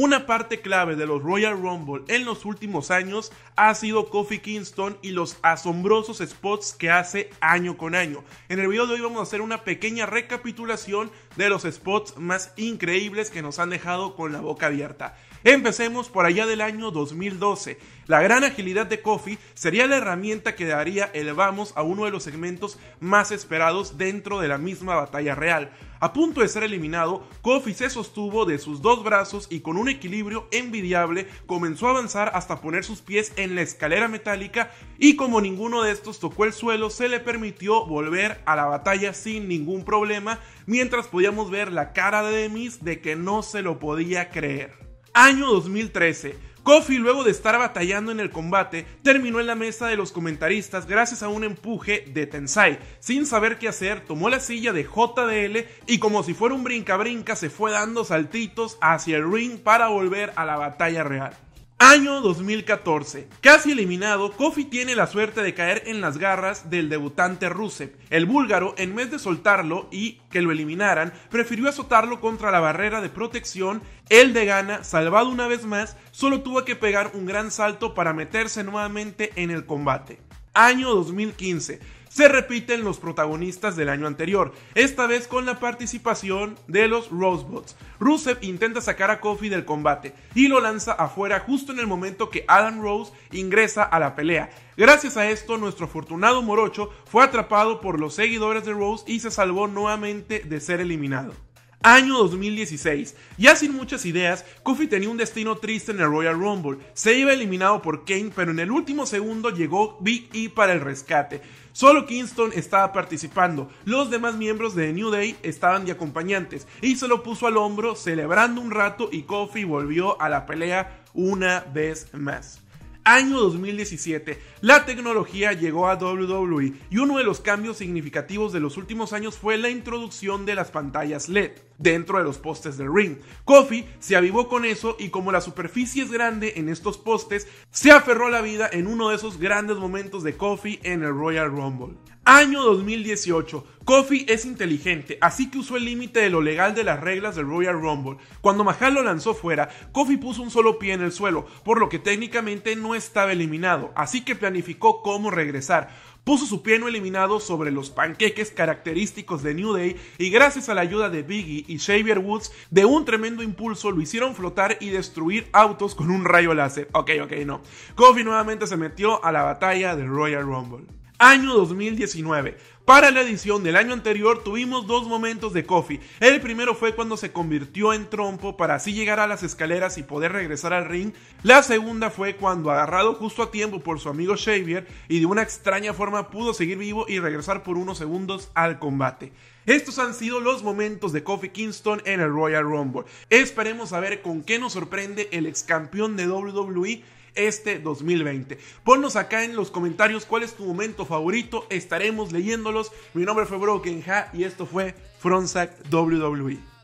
Una parte clave de los Royal Rumble en los últimos años ha sido Kofi Kingston y los asombrosos spots que hace año con año. En el video de hoy vamos a hacer una pequeña recapitulación de los spots más increíbles que nos han dejado con la boca abierta. Empecemos por allá del año 2012. La gran agilidad de Kofi sería la herramienta que daría el vamos a uno de los segmentos más esperados dentro de la misma batalla real. A punto de ser eliminado, Kofi se sostuvo de sus dos brazos y con un equilibrio envidiable comenzó a avanzar hasta poner sus pies en la escalera metálica y como ninguno de estos tocó el suelo se le permitió volver a la batalla sin ningún problema mientras podíamos ver la cara de Demis de que no se lo podía creer año 2013. Kofi, luego de estar batallando en el combate, terminó en la mesa de los comentaristas gracias a un empuje de Tensai. Sin saber qué hacer, tomó la silla de JDL y como si fuera un brinca-brinca se fue dando saltitos hacia el ring para volver a la batalla real. Año 2014. Casi eliminado, Kofi tiene la suerte de caer en las garras del debutante Rusev. El búlgaro, en vez de soltarlo y que lo eliminaran, prefirió azotarlo contra la barrera de protección. El de Gana, salvado una vez más, solo tuvo que pegar un gran salto para meterse nuevamente en el combate año 2015 se repiten los protagonistas del año anterior, esta vez con la participación de los Rosebots. Rusev intenta sacar a Kofi del combate y lo lanza afuera justo en el momento que Adam Rose ingresa a la pelea. Gracias a esto, nuestro afortunado Morocho fue atrapado por los seguidores de Rose y se salvó nuevamente de ser eliminado. Año 2016. Ya sin muchas ideas, Kofi tenía un destino triste en el Royal Rumble. Se iba eliminado por Kane, pero en el último segundo llegó Big E para el rescate. Solo Kingston estaba participando, los demás miembros de New Day estaban de acompañantes y se lo puso al hombro celebrando un rato y Kofi volvió a la pelea una vez más. Año 2017, la tecnología llegó a WWE y uno de los cambios significativos de los últimos años fue la introducción de las pantallas LED dentro de los postes del ring. Kofi se avivó con eso y como la superficie es grande en estos postes, se aferró a la vida en uno de esos grandes momentos de Kofi en el Royal Rumble. Año 2018. Kofi es inteligente, así que usó el límite de lo legal de las reglas del Royal Rumble. Cuando Mahal lo lanzó fuera, Kofi puso un solo pie en el suelo, por lo que técnicamente no estaba eliminado, así que planificó cómo regresar. Puso su pie no eliminado sobre los panqueques característicos de New Day y gracias a la ayuda de Biggie y Xavier Woods, de un tremendo impulso lo hicieron flotar y destruir autos con un rayo láser. Ok, ok, no. Kofi nuevamente se metió a la batalla del Royal Rumble año 2019. Para la edición del año anterior tuvimos dos momentos de Kofi. El primero fue cuando se convirtió en trompo para así llegar a las escaleras y poder regresar al ring. La segunda fue cuando agarrado justo a tiempo por su amigo Xavier y de una extraña forma pudo seguir vivo y regresar por unos segundos al combate. Estos han sido los momentos de Kofi Kingston en el Royal Rumble. Esperemos a ver con qué nos sorprende el ex campeón de WWE este 2020. Ponnos acá en los comentarios cuál es tu momento favorito, estaremos leyéndolos. Mi nombre fue Broken Ha y esto fue Fronsack WWE.